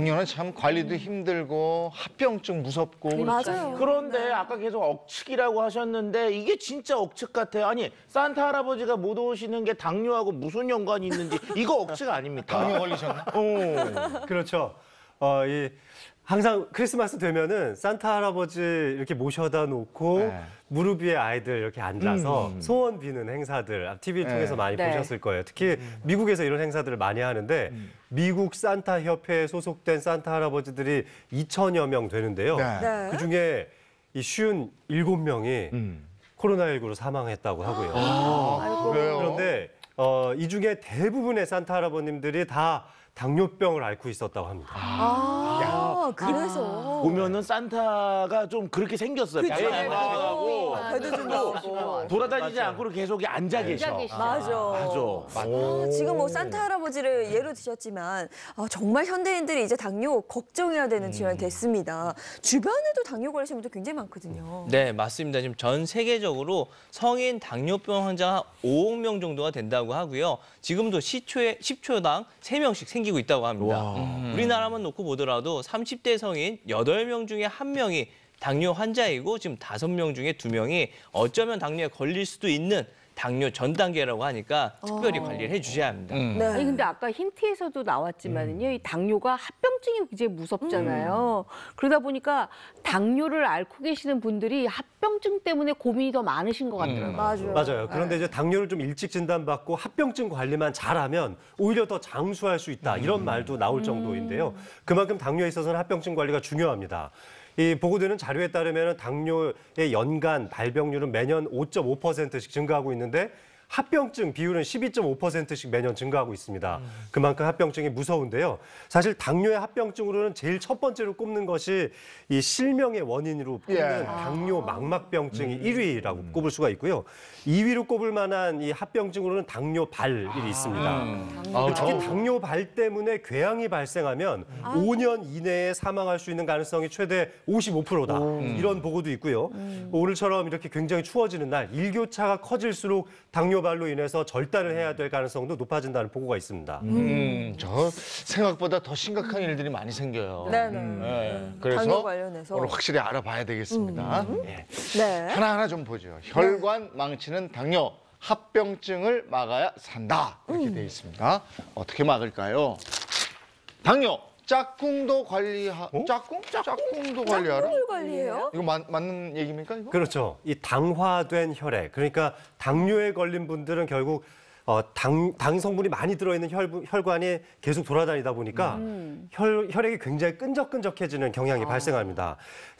작년에 참 음. 관리도 힘들고 합병증 무섭고 네, 맞아요. 그런데 네. 아까 계속 억측이라고 하셨는데 이게 진짜 억측 같아요. 아니 산타 할아버지가 못 오시는 게 당뇨하고 무슨 연관이 있는지 이거 억측 아닙니까? 당뇨 걸리셨나? 오. 어. 그렇죠. 어, 이 항상 크리스마스 되면은 산타 할아버지 이렇게 모셔다 놓고 네. 무릎 위에 아이들 이렇게 앉아서 음. 음. 소원 비는 행사들 TV 아, 를 네. 통해서 많이 네. 보셨을 거예요. 특히 음, 음. 미국에서 이런 행사들을 많이 하는데 음. 미국 산타 협회에 소속된 산타 할아버지들이 2천여 명 되는데요. 네. 네. 그 중에 이쉰운 7명이 음. 코로나19로 사망했다고 하고요. 아, 그런데 어, 이 중에 대부분의 산타 할아버님들이 다 당뇨병을 앓고 있었다고 합니다. 아. 그래서. 아. 보면은 산타가 좀 그렇게 생겼어요. 그쵸. 예, 예, 예. 어, 어, 어. 아, 네, 나가고 배도 좀 나오고. 돌아다니지 않고 계속 앉아 계셔. 맞아. 맞아. 아, 지금 뭐 산타 할아버지를 예로 드셨지만 아, 정말 현대인들이 이제 당뇨 걱정해야 되는 질환 음. 됐습니다. 주변에도 당뇨 걸리신 분들 굉장히 많거든요. 네, 맞습니다. 지금 전 세계적으로 성인 당뇨병 환자가 5억 명 정도가 된다고 하고요. 지금도 시초에 10초당 3명씩 생기고 있다고 합니다. 음. 우리나라만 놓고 보더라도 30대 성인 8명 중에 1명이 당뇨 환자이고 지금 5명 중에 2명이 어쩌면 당뇨에 걸릴 수도 있는 당뇨 전 단계라고 하니까 특별히 어. 관리를 해주셔야 합니다. 음. 네. 아니 근데 아까 힌트에서도 나왔지만은요, 음. 이 당뇨가 합병증이 굉장히 무섭잖아요. 음. 그러다 보니까 당뇨를 앓고 계시는 분들이 합병증 때문에 고민이 더 많으신 것 같더라고요. 맞아요. 맞아요. 그런데 네. 이제 당뇨를 좀 일찍 진단받고 합병증 관리만 잘하면 오히려 더 장수할 수 있다 이런 말도 나올 정도인데요. 그만큼 당뇨에 있어서는 합병증 관리가 중요합니다. 이 보고되는 자료에 따르면 당뇨의 연간 발병률은 매년 5.5%씩 증가하고 있는데 합병증 비율은 12.5%씩 매년 증가하고 있습니다. 그만큼 합병증이 무서운데요. 사실 당뇨의 합병증으로는 제일 첫 번째로 꼽는 것이 이 실명의 원인으로 예. 꼽는 아. 당뇨 망막병증이 1위라고 음. 음. 꼽을 수가 있고요. 2위로 꼽을 만한 이 합병증으로는 당뇨 발이 아. 있습니다. 음. 아, 특히 당뇨 발 때문에 궤양이 발생하면 5년 이내에 사망할 수 있는 가능성이 최대 55%다. 이런 보고도 있고요. 오늘처럼 이렇게 굉장히 추워지는 날 일교차가 커질수록 당뇨 글로벌로 인해서 절단을 해야 될 가능성도 높아진다는 보고가 있습니다. 음, 음 저 생각보다 더 심각한 일들이 많이 생겨요. 네네. 예, 당 그래서 관련해서. 오늘 확실히 알아봐야 되겠습니다. 예. 네. 하나하나 좀 보죠. 혈관 네. 망치는 당뇨 합병증을 막아야 산다. 이렇게 돼 있습니다. 어떻게 막을까요? 당뇨 짝꿍도 관리하 어? 짝꿍? 짝꿍? 도 관리하라? 짝꿍을 관리해요? 예, 예. 이거 마, 맞는 얘기입니까? 이거? 그렇죠. 이 당화된 혈액 그러니까 당뇨에 걸린 분들은 결국 어, 당, 당 성분이 많이 들어있는 혈, 혈관이 계속 돌아다니다 보니까 음. 혈, 혈액이 굉장히 끈적끈적해지는 경향이 아. 발생합니다.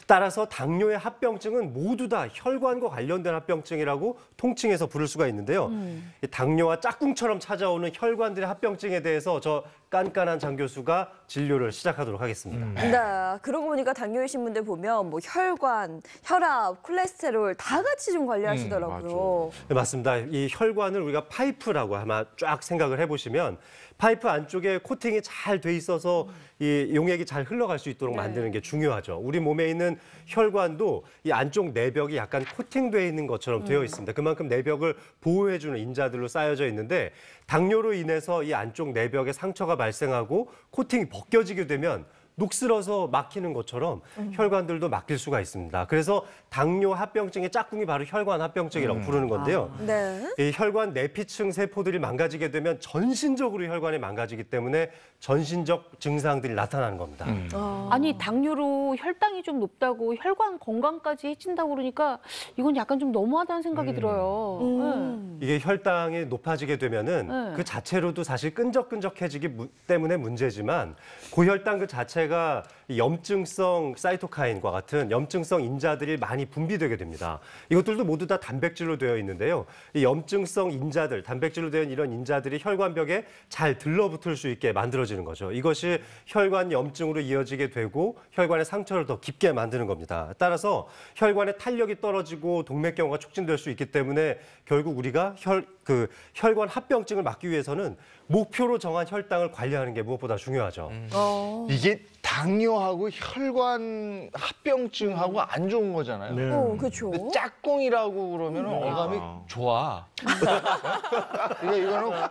따라서 당뇨의 합병증은 모두 다 혈관과 관련된 합병증이라고 통칭해서 부를 수가 있는데요. 음. 당뇨와 짝꿍처럼 찾아오는 혈관들의 합병증에 대해서 저 깐깐한 장 교수가 진료를 시작하도록 하겠습니다. 음. 네, 네. 그러고 보니까 당뇨이신 분들 보면 뭐 혈관, 혈압, 콜레스테롤 다 같이 좀 관리하시더라고요. 음, 네, 맞습니다. 이 혈관을 우리가 파이프라고 아마 쫙 생각을 해보시면 파이프 안쪽에 코팅이 잘 돼 있어서 이 용액이 잘 흘러갈 수 있도록 네. 만드는 게 중요하죠. 우리 몸에 있는 혈관도 이 안쪽 내벽이 약간 코팅돼 있는 것처럼 되어 음. 있습니다. 그만큼 내벽을 보호해주는 인자들로 쌓여져 있는데 당뇨로 인해서 이 안쪽 내벽에 상처가 발생하고 코팅이 벗겨지게 되면 녹슬어서 막히는 것처럼 음. 혈관들도 막힐 수가 있습니다. 그래서 당뇨 합병증의 짝꿍이 바로 혈관 합병증이라고 음. 부르는 건데요. 아, 네. 이 혈관 내피층 세포들이 망가지게 되면 전신적으로 혈관이 망가지기 때문에 전신적 증상들이 나타나는 겁니다. 음. 아. 아니 당뇨로 혈당이 좀 높다고 혈관 건강까지 해친다고 그러니까 이건 약간 좀 너무하다는 생각이 들어요. 음. 네. 이게 혈당이 높아지게 되면은 네. 그 자체로도 사실 끈적끈적해지기 때문에 문제지만 고혈당 그 자체가 자체가 염증성 사이토카인과 같은 염증성 인자들이 많이 분비되게 됩니다. 이것들도 모두 다 단백질로 되어 있는데요. 이 염증성 인자들, 단백질로 된 이런 인자들이 혈관벽에 잘 들러붙을 수 있게 만들어지는 거죠. 이것이 혈관 염증으로 이어지게 되고 혈관의 상처를 더 깊게 만드는 겁니다. 따라서 혈관의 탄력이 떨어지고 동맥경화가 촉진될 수 있기 때문에 결국 우리가 혈그 혈관 합병증을 막기 위해서는 목표로 정한 혈당을 관리하는 게 무엇보다 중요하죠. 음. 어. 이게 당뇨하고 혈관 합병증하고 안 좋은 거잖아요. 네. 어, 그렇죠. 짝꿍이라고 그러면 은 음. 어감이 아. 좋아. 그러니까 이거는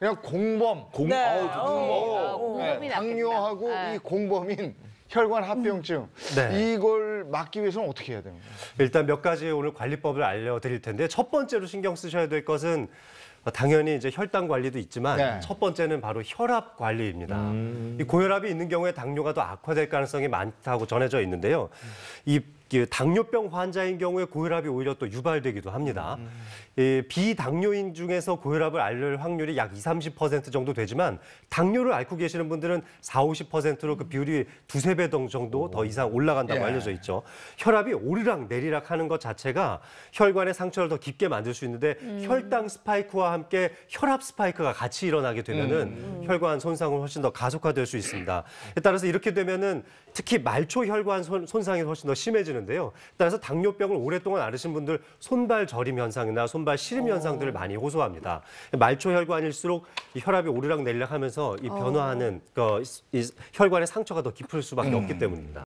그냥 공범. 공, 네. 어우, 어, 어, 공범이 낫 당뇨하고 네. 이 공범인 혈관 합병증 음. 네. 이걸 막기 위해서는 어떻게 해야 됩니까? 일단 몇 가지 오늘 관리법을 알려드릴 텐데 첫 번째로 신경 쓰셔야 될 것은 당연히 이제 혈당 관리도 있지만 네. 첫 번째는 바로 혈압 관리입니다. 음... 이 고혈압이 있는 경우에 당뇨가 더 악화될 가능성이 많다고 전해져 있는데요. 이그 당뇨병 환자인 경우에 고혈압이 오히려 또 유발되기도 합니다. 음. 음. 예, 비당뇨인 중에서 고혈압을 앓을 확률이 약 20, 30% 정도 되지만 당뇨를 앓고 계시는 분들은 40, 50%로 그 비율이 두세 배 정도 더 이상 올라간다고 예. 알려져 있죠. 혈압이 오르락 내리락 하는 것 자체가 혈관의 상처를 더 깊게 만들 수 있는데 음. 혈당 스파이크와 함께 혈압 스파이크가 같이 일어나게 되면은 음. 혈관 손상은 훨씬 더 가속화될 수 있습니다. 따라서 이렇게 되면은 특히 말초 혈관 손, 손상이 훨씬 더 심해지는데요. 따라서 당뇨병을 오랫동안 앓으신 분들 손발 저림 현상이나 손발 시림 어. 현상들을 많이 호소합니다. 말초 혈관일수록 혈압이 오르락 내리락 하면서 이 어. 변화하는 그, 이 혈관의 상처가 더 깊을 수밖에 음. 없기 때문입니다.